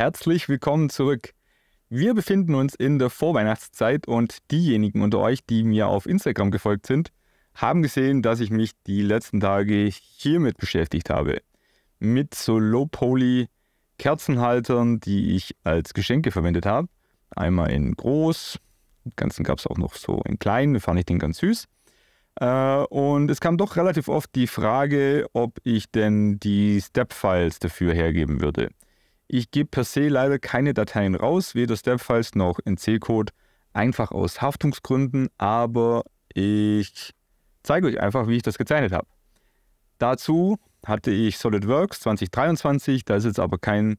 Herzlich willkommen zurück. Wir befinden uns in der Vorweihnachtszeit und diejenigen unter euch, die mir auf Instagram gefolgt sind, haben gesehen, dass ich mich die letzten Tage hiermit beschäftigt habe. Mit so Low-Poly Kerzenhaltern, die ich als Geschenke verwendet habe. Einmal in groß, den ganzen gab es auch noch so in klein, da fand ich den ganz süß. Äh, und es kam doch relativ oft die Frage, ob ich denn die Step-Files dafür hergeben würde. Ich gebe per se leider keine Dateien raus, weder Stepfiles noch NC-Code, einfach aus Haftungsgründen, aber ich zeige euch einfach, wie ich das gezeichnet habe. Dazu hatte ich SolidWorks 2023, da ist jetzt aber kein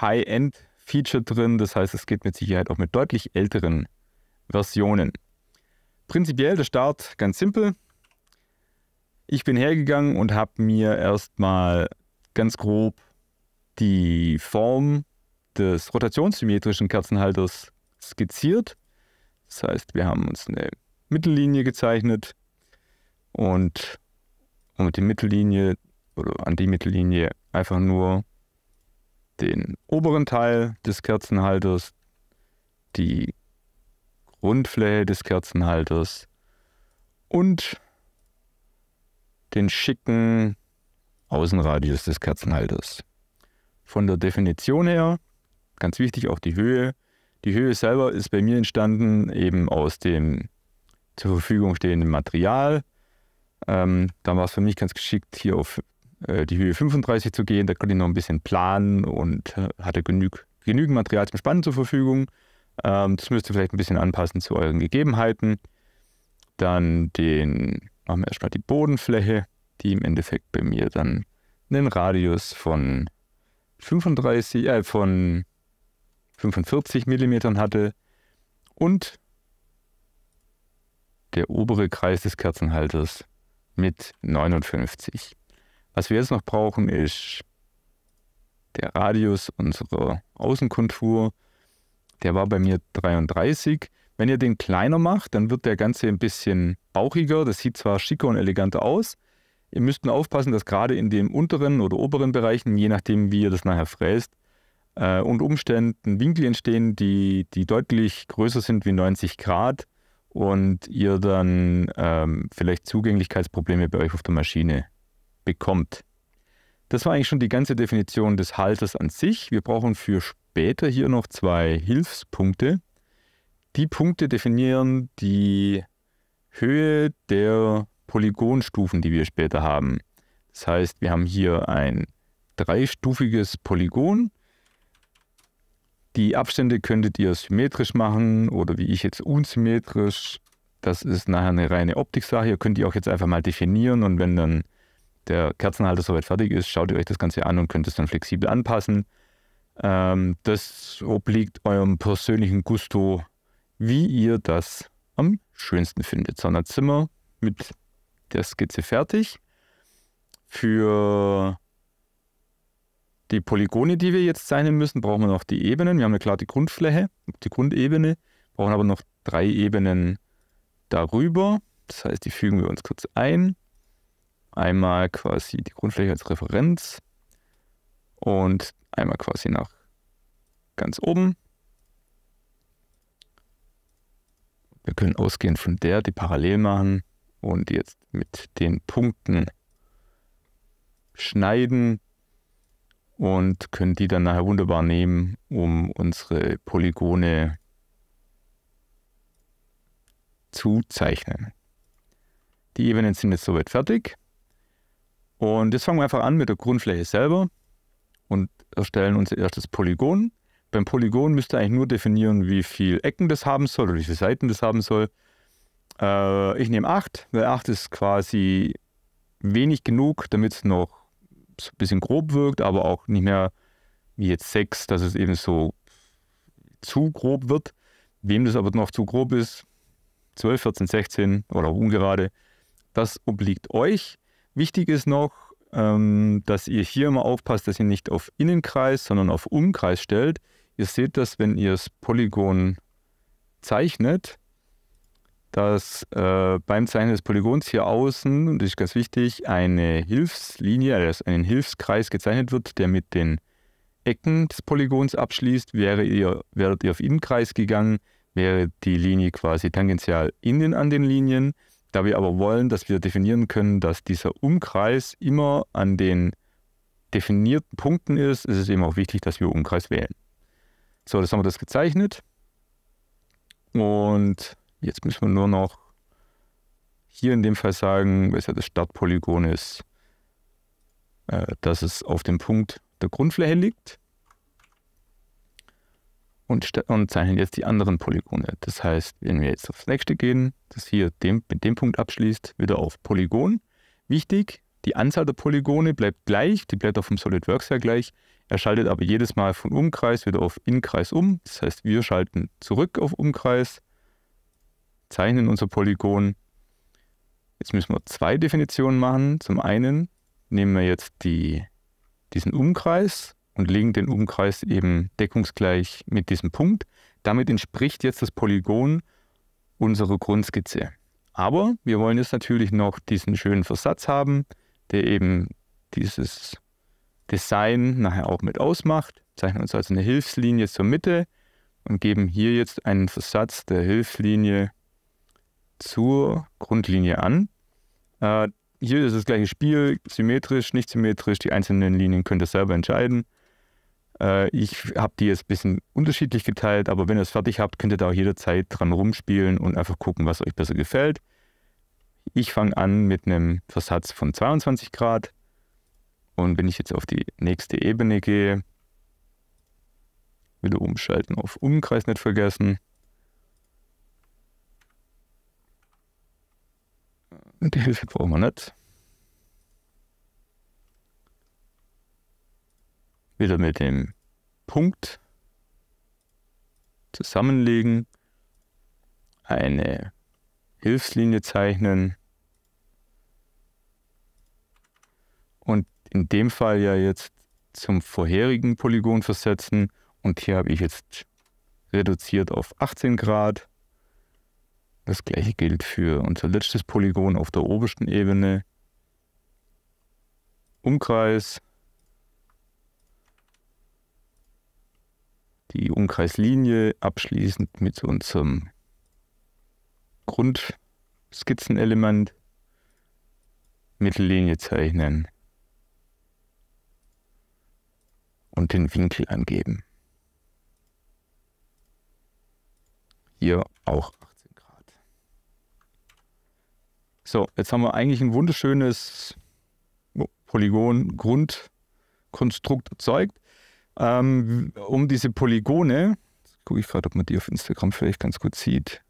High-End-Feature drin, das heißt, es geht mit Sicherheit auch mit deutlich älteren Versionen. Prinzipiell der Start ganz simpel. Ich bin hergegangen und habe mir erstmal ganz grob die Form des rotationssymmetrischen Kerzenhalters skizziert. Das heißt, wir haben uns eine Mittellinie gezeichnet und um die Mittellinie oder an die Mittellinie einfach nur den oberen Teil des Kerzenhalters, die Grundfläche des Kerzenhalters und den schicken Außenradius des Kerzenhalters von der Definition her, ganz wichtig, auch die Höhe. Die Höhe selber ist bei mir entstanden eben aus dem zur Verfügung stehenden Material. Ähm, da war es für mich ganz geschickt, hier auf äh, die Höhe 35 zu gehen. Da konnte ich noch ein bisschen planen und äh, hatte genüg, genügend Material zum Spannen zur Verfügung. Ähm, das müsst ihr vielleicht ein bisschen anpassen zu euren Gegebenheiten. Dann den, machen wir erstmal die Bodenfläche, die im Endeffekt bei mir dann einen Radius von 35, äh, von 45 mm hatte und der obere Kreis des Kerzenhalters mit 59. Was wir jetzt noch brauchen, ist der Radius unserer Außenkontur. Der war bei mir 33. Wenn ihr den kleiner macht, dann wird der Ganze ein bisschen bauchiger. Das sieht zwar schicker und eleganter aus, Ihr müsst nur aufpassen, dass gerade in dem unteren oder oberen Bereichen, je nachdem wie ihr das nachher fräst, äh, unter Umständen Winkel entstehen, die, die deutlich größer sind wie 90 Grad und ihr dann ähm, vielleicht Zugänglichkeitsprobleme bei euch auf der Maschine bekommt. Das war eigentlich schon die ganze Definition des Halters an sich. Wir brauchen für später hier noch zwei Hilfspunkte. Die Punkte definieren die Höhe der Polygonstufen, die wir später haben. Das heißt, wir haben hier ein dreistufiges Polygon. Die Abstände könntet ihr symmetrisch machen oder wie ich jetzt unsymmetrisch. Das ist nachher eine reine Optiksache. Ihr könnt die auch jetzt einfach mal definieren und wenn dann der Kerzenhalter soweit fertig ist, schaut ihr euch das Ganze an und könnt es dann flexibel anpassen. Ähm, das obliegt eurem persönlichen Gusto, wie ihr das am schönsten findet. Sondern Zimmer mit der Skizze fertig. Für die Polygone, die wir jetzt zeichnen müssen, brauchen wir noch die Ebenen. Wir haben ja klar die Grundfläche, die Grundebene, brauchen aber noch drei Ebenen darüber. Das heißt, die fügen wir uns kurz ein. Einmal quasi die Grundfläche als Referenz und einmal quasi nach ganz oben. Wir können ausgehend von der die parallel machen und jetzt mit den Punkten schneiden und können die dann nachher wunderbar nehmen, um unsere Polygone zu zeichnen. Die Ebenen sind jetzt soweit fertig. Und jetzt fangen wir einfach an mit der Grundfläche selber und erstellen unser erstes Polygon. Beim Polygon müsst ihr eigentlich nur definieren, wie viele Ecken das haben soll oder wie viele Seiten das haben soll. Äh, ich nehme 8, weil 8 ist quasi wenig genug, damit es noch so ein bisschen grob wirkt, aber auch nicht mehr wie jetzt 6, dass es eben so zu grob wird. Wem das aber noch zu grob ist, 12, 14, 16 oder auch ungerade, das obliegt euch. Wichtig ist noch, ähm, dass ihr hier immer aufpasst, dass ihr nicht auf Innenkreis, sondern auf Umkreis stellt. Ihr seht das, wenn ihr das Polygon zeichnet, dass äh, beim Zeichnen des Polygons hier außen, und das ist ganz wichtig, eine Hilfslinie, also einen Hilfskreis gezeichnet wird, der mit den Ecken des Polygons abschließt. Wäre ihr, wäret ihr auf Innenkreis gegangen, wäre die Linie quasi tangential innen an den Linien. Da wir aber wollen, dass wir definieren können, dass dieser Umkreis immer an den definierten Punkten ist, ist es eben auch wichtig, dass wir Umkreis wählen. So, das haben wir das gezeichnet. Und Jetzt müssen wir nur noch hier in dem Fall sagen, weil es ja das Stadtpolygon ist, äh, dass es auf dem Punkt der Grundfläche liegt und, und zeichnen jetzt die anderen Polygone. Das heißt, wenn wir jetzt aufs nächste gehen, das hier dem, mit dem Punkt abschließt, wieder auf Polygon. Wichtig, die Anzahl der Polygone bleibt gleich, die Blätter vom SolidWorks her gleich. Er schaltet aber jedes Mal von Umkreis wieder auf Inkreis um. Das heißt, wir schalten zurück auf Umkreis zeichnen unser Polygon. Jetzt müssen wir zwei Definitionen machen. Zum einen nehmen wir jetzt die, diesen Umkreis und legen den Umkreis eben deckungsgleich mit diesem Punkt. Damit entspricht jetzt das Polygon unserer Grundskizze. Aber wir wollen jetzt natürlich noch diesen schönen Versatz haben, der eben dieses Design nachher auch mit ausmacht. Zeichnen uns also eine Hilfslinie zur Mitte und geben hier jetzt einen Versatz der Hilfslinie zur Grundlinie an. Äh, hier ist das gleiche Spiel, symmetrisch, nicht symmetrisch, die einzelnen Linien könnt ihr selber entscheiden. Äh, ich habe die jetzt ein bisschen unterschiedlich geteilt, aber wenn ihr es fertig habt, könnt ihr da auch jederzeit dran rumspielen und einfach gucken, was euch besser gefällt. Ich fange an mit einem Versatz von 22 Grad und wenn ich jetzt auf die nächste Ebene gehe, wieder umschalten auf Umkreis nicht vergessen. Und die Hilfe brauchen wir nicht. Wieder mit dem Punkt zusammenlegen, eine Hilfslinie zeichnen und in dem Fall ja jetzt zum vorherigen Polygon versetzen und hier habe ich jetzt reduziert auf 18 Grad das gleiche gilt für unser letztes Polygon auf der obersten Ebene. Umkreis. Die Umkreislinie abschließend mit unserem Grundskizzenelement. Mittellinie zeichnen. Und den Winkel angeben. Hier auch So, jetzt haben wir eigentlich ein wunderschönes oh, Polygon-Grundkonstrukt erzeugt. Ähm, um diese Polygone, gucke ich gerade, ob man die auf Instagram vielleicht ganz gut sieht.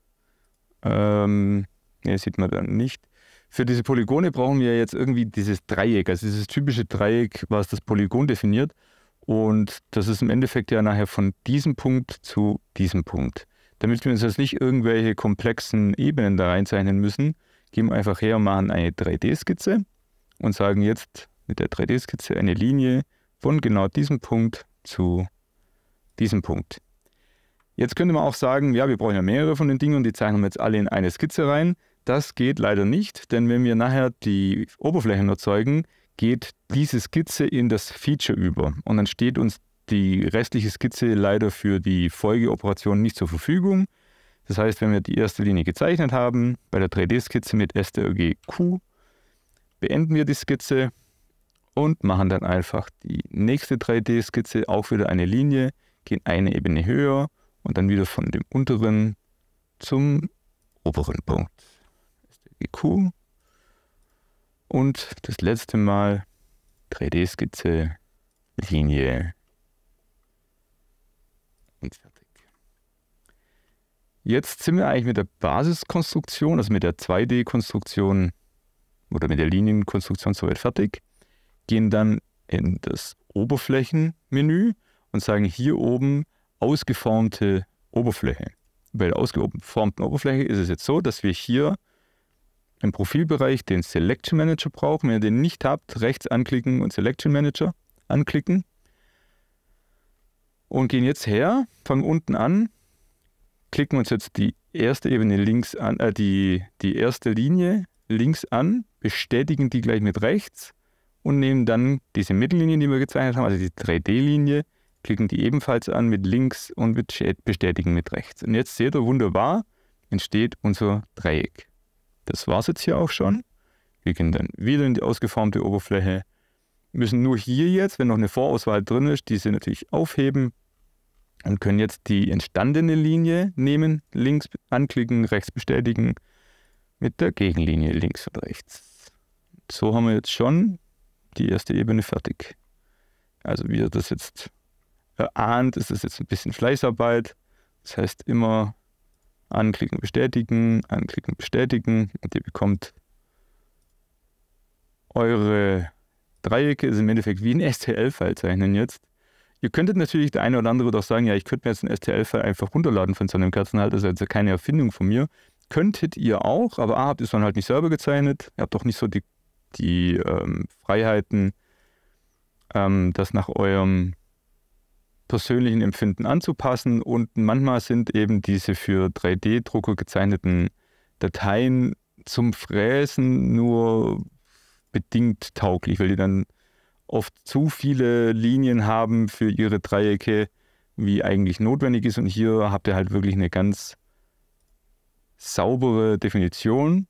Ähm, ne, sieht man dann nicht. Für diese Polygone brauchen wir jetzt irgendwie dieses Dreieck, also dieses typische Dreieck, was das Polygon definiert. Und das ist im Endeffekt ja nachher von diesem Punkt zu diesem Punkt. Damit wir uns jetzt nicht irgendwelche komplexen Ebenen da reinzeichnen müssen, gehen wir einfach her und machen eine 3D-Skizze und sagen jetzt mit der 3D-Skizze eine Linie von genau diesem Punkt zu diesem Punkt. Jetzt könnte man auch sagen, ja, wir brauchen ja mehrere von den Dingen und die zeichnen wir jetzt alle in eine Skizze rein. Das geht leider nicht, denn wenn wir nachher die Oberflächen erzeugen, geht diese Skizze in das Feature über und dann steht uns die restliche Skizze leider für die Folgeoperation nicht zur Verfügung. Das heißt, wenn wir die erste Linie gezeichnet haben, bei der 3D-Skizze mit STRG Q, beenden wir die Skizze und machen dann einfach die nächste 3D-Skizze, auch wieder eine Linie, gehen eine Ebene höher und dann wieder von dem unteren zum oberen Punkt. STRG Q. Und das letzte Mal 3D-Skizze, Linie und fertig. Jetzt sind wir eigentlich mit der Basiskonstruktion, also mit der 2D-Konstruktion oder mit der Linienkonstruktion soweit fertig. Gehen dann in das Oberflächenmenü und sagen hier oben ausgeformte Oberfläche. Bei der ausgeformten Oberfläche ist es jetzt so, dass wir hier im Profilbereich den Selection Manager brauchen. Wenn ihr den nicht habt, rechts anklicken und Selection Manager anklicken. Und gehen jetzt her, fangen unten an klicken wir uns jetzt die erste Ebene links an, äh, die, die erste Linie links an, bestätigen die gleich mit rechts und nehmen dann diese Mittellinie, die wir gezeichnet haben, also die 3D-Linie, klicken die ebenfalls an mit links und bestätigen mit rechts. Und jetzt seht ihr wunderbar, entsteht unser Dreieck. Das war es jetzt hier auch schon. Wir gehen dann wieder in die ausgeformte Oberfläche, Wir müssen nur hier jetzt, wenn noch eine Vorauswahl drin ist, diese natürlich aufheben und können jetzt die entstandene Linie nehmen, links anklicken, rechts bestätigen mit der Gegenlinie links und rechts. So haben wir jetzt schon die erste Ebene fertig. Also wie ihr das jetzt erahnt, ist es jetzt ein bisschen Fleißarbeit. Das heißt immer anklicken, bestätigen, anklicken, bestätigen und ihr bekommt eure Dreiecke, ist im Endeffekt wie ein STL-File zeichnen jetzt. Ihr könntet natürlich der eine oder andere doch sagen, ja, ich könnte mir jetzt einen STL-File einfach runterladen von so einem Kerzenhalter, das ist jetzt keine Erfindung von mir. Könntet ihr auch, aber A, habt ihr es dann halt nicht selber gezeichnet, ihr habt doch nicht so die, die ähm, Freiheiten, ähm, das nach eurem persönlichen Empfinden anzupassen und manchmal sind eben diese für 3D-Drucker gezeichneten Dateien zum Fräsen nur bedingt tauglich, weil die dann oft zu viele Linien haben für ihre Dreiecke, wie eigentlich notwendig ist. Und hier habt ihr halt wirklich eine ganz saubere Definition.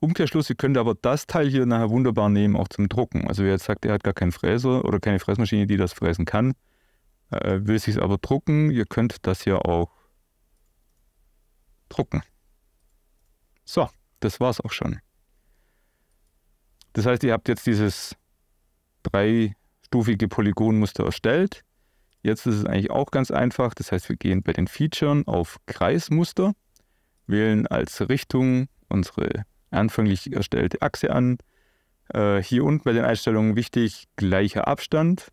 Umkehrschluss, ihr könnt aber das Teil hier nachher wunderbar nehmen, auch zum Drucken. Also wer jetzt sagt, er hat gar keinen Fräser oder keine Fräsmaschine, die das fräsen kann, äh, will sich es aber drucken, ihr könnt das hier auch drucken. So, das war's auch schon. Das heißt, ihr habt jetzt dieses dreistufige Polygonmuster erstellt. Jetzt ist es eigentlich auch ganz einfach. Das heißt, wir gehen bei den Features auf Kreismuster, wählen als Richtung unsere anfänglich erstellte Achse an. Äh, hier unten bei den Einstellungen wichtig, gleicher Abstand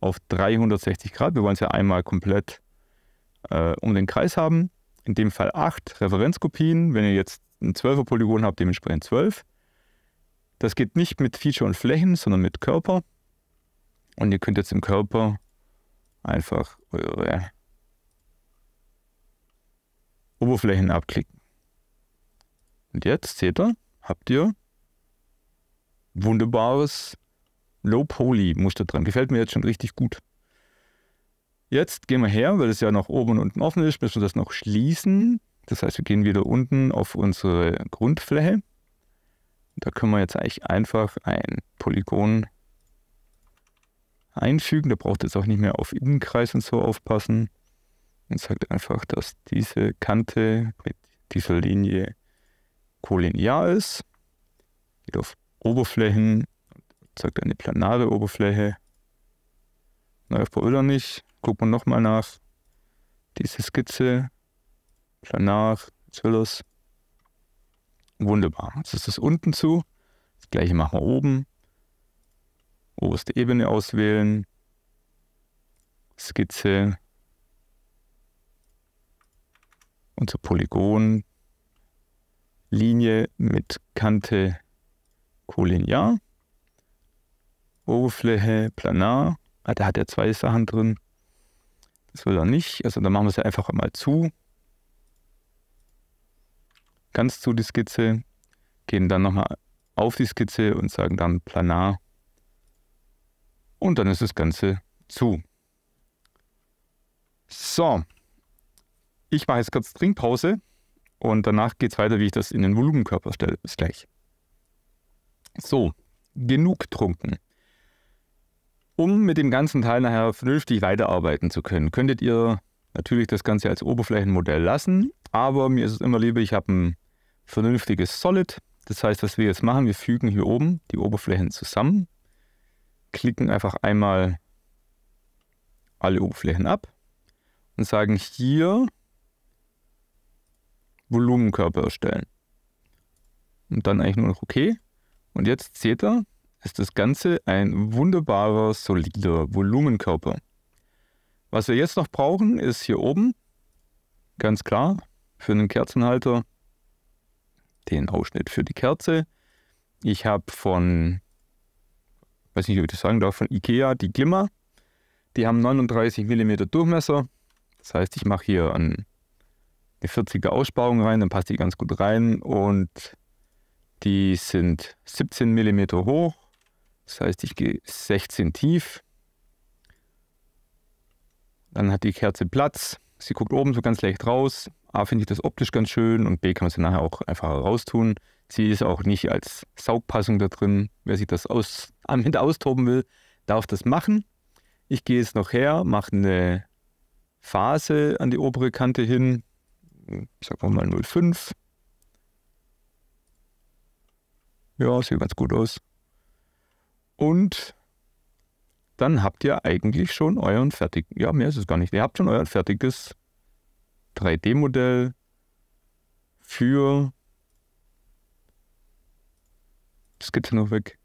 auf 360 Grad. Wir wollen es ja einmal komplett äh, um den Kreis haben. In dem Fall 8 Referenzkopien. Wenn ihr jetzt ein 12er Polygon habt, dementsprechend 12. Das geht nicht mit Feature und Flächen, sondern mit Körper. Und ihr könnt jetzt im Körper einfach eure Oberflächen abklicken. Und jetzt seht ihr, habt ihr wunderbares Low-Poly-Muster dran. Gefällt mir jetzt schon richtig gut. Jetzt gehen wir her, weil es ja noch oben und unten offen ist, müssen wir das noch schließen. Das heißt, wir gehen wieder unten auf unsere Grundfläche. Da können wir jetzt eigentlich einfach ein Polygon einfügen. Da braucht es auch nicht mehr auf Innenkreis und so aufpassen. Und sagt einfach, dass diese Kante mit dieser Linie kollinear ist. Geht auf Oberflächen und sagt eine planare Oberfläche. Naja, bei Euler nicht. Gucken wir nochmal nach. Diese Skizze, planar, Zillers. Wunderbar. Jetzt ist es unten zu. Das gleiche machen wir oben. Oberste Ebene auswählen. Skizze. Unser Polygon. Linie mit Kante kolinear. Oberfläche planar. Ah, da hat er zwei Sachen drin. Das will er nicht. Also dann machen wir es einfach mal zu ganz zu die Skizze, gehen dann nochmal auf die Skizze und sagen dann planar. Und dann ist das Ganze zu. So, ich mache jetzt kurz Trinkpause und danach geht es weiter, wie ich das in den Volumenkörper stelle. Bis gleich. So, genug getrunken. Um mit dem ganzen Teil nachher vernünftig weiterarbeiten zu können, könntet ihr natürlich das Ganze als Oberflächenmodell lassen, aber mir ist es immer lieber, ich habe ein vernünftiges Solid. Das heißt, was wir jetzt machen, wir fügen hier oben die Oberflächen zusammen, klicken einfach einmal alle Oberflächen ab und sagen hier Volumenkörper erstellen. Und dann eigentlich nur noch OK. Und jetzt seht ihr, ist das Ganze ein wunderbarer, solider Volumenkörper. Was wir jetzt noch brauchen, ist hier oben, ganz klar, für einen Kerzenhalter den Ausschnitt für die Kerze. Ich habe von, weiß nicht, ob ich das sagen darf, von Ikea die Glimmer. Die haben 39 mm Durchmesser. Das heißt, ich mache hier ein, eine 40er Aussparung rein, dann passt die ganz gut rein. Und die sind 17 mm hoch. Das heißt, ich gehe 16 tief. Dann hat die Kerze Platz. Sie guckt oben so ganz leicht raus. A, finde ich das optisch ganz schön und B, kann man sie nachher auch einfach raustun. Sie ist auch nicht als Saugpassung da drin. Wer sich das aus, mit austoben will, darf das machen. Ich gehe jetzt noch her, mache eine Phase an die obere Kante hin. Sagen wir mal 0,5. Ja, sieht ganz gut aus. Und dann habt ihr eigentlich schon euren fertigen, ja, mehr ist es gar nicht, ihr habt schon euer fertiges 3D-Modell für das geht ja noch weg,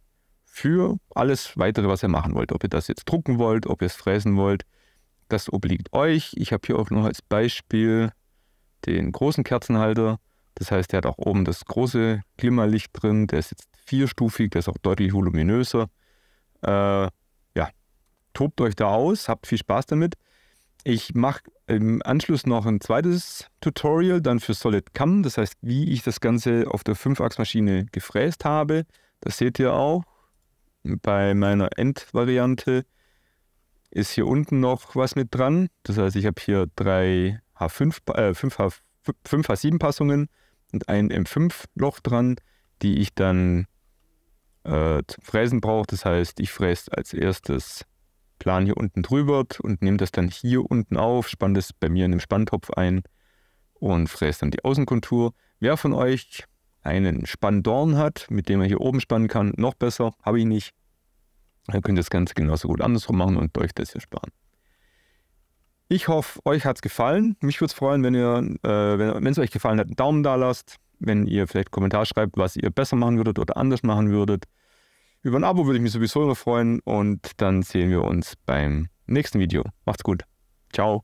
für alles weitere, was ihr machen wollt. Ob ihr das jetzt drucken wollt, ob ihr es fräsen wollt, das obliegt euch. Ich habe hier auch noch als Beispiel den großen Kerzenhalter. Das heißt, der hat auch oben das große Klimalicht drin. Der ist jetzt vierstufig, der ist auch deutlich voluminöser. Äh, tobt euch da aus, habt viel Spaß damit. Ich mache im Anschluss noch ein zweites Tutorial dann für Solid Cam, das heißt, wie ich das Ganze auf der 5-Achs-Maschine gefräst habe. Das seht ihr auch bei meiner Endvariante ist hier unten noch was mit dran. Das heißt, ich habe hier drei H5, äh, 5, H, 5 H7 Passungen und ein M5 Loch dran, die ich dann äh, zum Fräsen brauche. Das heißt, ich fräse als erstes Plan hier unten drüber und nehme das dann hier unten auf, spanne das bei mir in einem Spanntopf ein und fräse dann die Außenkontur. Wer von euch einen Spanndorn hat, mit dem er hier oben spannen kann, noch besser, habe ich nicht. Dann könnt ihr das Ganze genauso gut andersrum machen und euch das hier sparen. Ich hoffe, euch hat es gefallen. Mich würde es freuen, wenn ihr, äh, wenn es euch gefallen hat, einen Daumen da lasst. Wenn ihr vielleicht einen Kommentar schreibt, was ihr besser machen würdet oder anders machen würdet. Über ein Abo würde ich mich sowieso noch freuen und dann sehen wir uns beim nächsten Video. Macht's gut. Ciao.